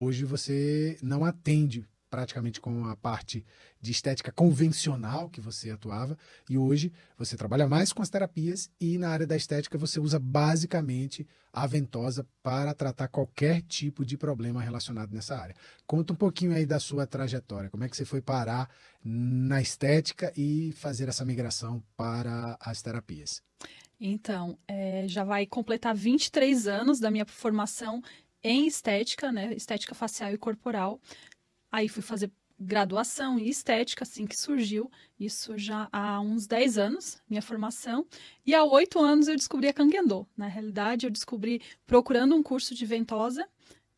hoje você não atende praticamente com a parte de estética convencional que você atuava e hoje você trabalha mais com as terapias e na área da estética você usa basicamente a ventosa para tratar qualquer tipo de problema relacionado nessa área. Conta um pouquinho aí da sua trajetória, como é que você foi parar na estética e fazer essa migração para as terapias. Então, é, já vai completar 23 anos da minha formação em estética, né? Estética facial e corporal. Aí fui fazer graduação em estética, assim que surgiu, isso já há uns 10 anos, minha formação, e há 8 anos eu descobri a Kangendo. Na realidade, eu descobri procurando um curso de ventosa,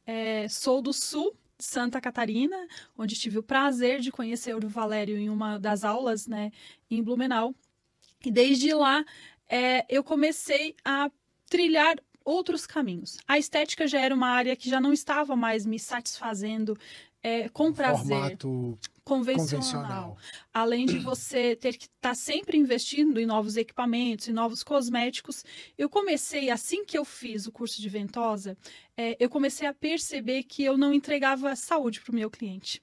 é, sou do sul Santa Catarina, onde tive o prazer de conhecer o Valério em uma das aulas, né, em Blumenau, e desde lá é, eu comecei a trilhar outros caminhos. A estética já era uma área que já não estava mais me satisfazendo é, com prazer. Formato convencional. convencional. Além de você ter que estar tá sempre investindo em novos equipamentos, em novos cosméticos, eu comecei, assim que eu fiz o curso de ventosa, é, eu comecei a perceber que eu não entregava saúde para o meu cliente.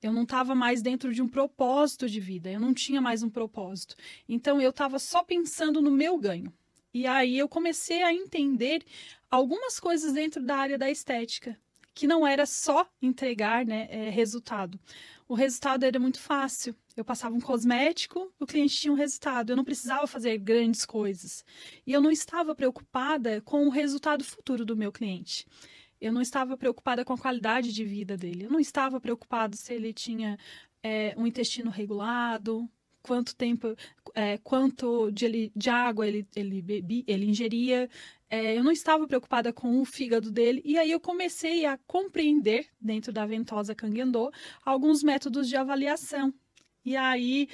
Eu não estava mais dentro de um propósito de vida, eu não tinha mais um propósito. Então eu estava só pensando no meu ganho. E aí eu comecei a entender algumas coisas dentro da área da estética, que não era só entregar né, é, resultado. O resultado era muito fácil. Eu passava um cosmético, o cliente tinha um resultado. Eu não precisava fazer grandes coisas. E eu não estava preocupada com o resultado futuro do meu cliente. Eu não estava preocupada com a qualidade de vida dele. Eu não estava preocupado se ele tinha é, um intestino regulado, quanto tempo, é, quanto de, ele, de água ele, ele, ele ingeria. É, eu não estava preocupada com o fígado dele, e aí eu comecei a compreender, dentro da ventosa Kangendo, alguns métodos de avaliação. E aí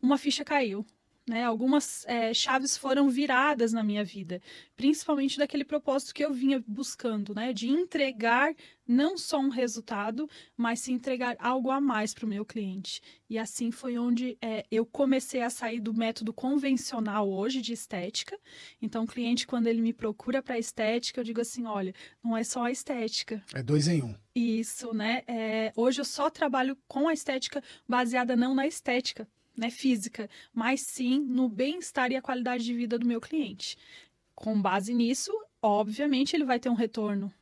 uma ficha caiu. Né? Algumas é, chaves foram viradas na minha vida, principalmente daquele propósito que eu vinha buscando, né? De entregar não só um resultado, mas se entregar algo a mais para o meu cliente. E assim foi onde é, eu comecei a sair do método convencional hoje de estética. Então, o cliente, quando ele me procura para estética, eu digo assim: olha, não é só a estética. É dois em um. Isso, né? É, hoje eu só trabalho com a estética baseada não na estética, né, física, mas sim no bem-estar e a qualidade de vida do meu cliente. Com base nisso, obviamente, ele vai ter um retorno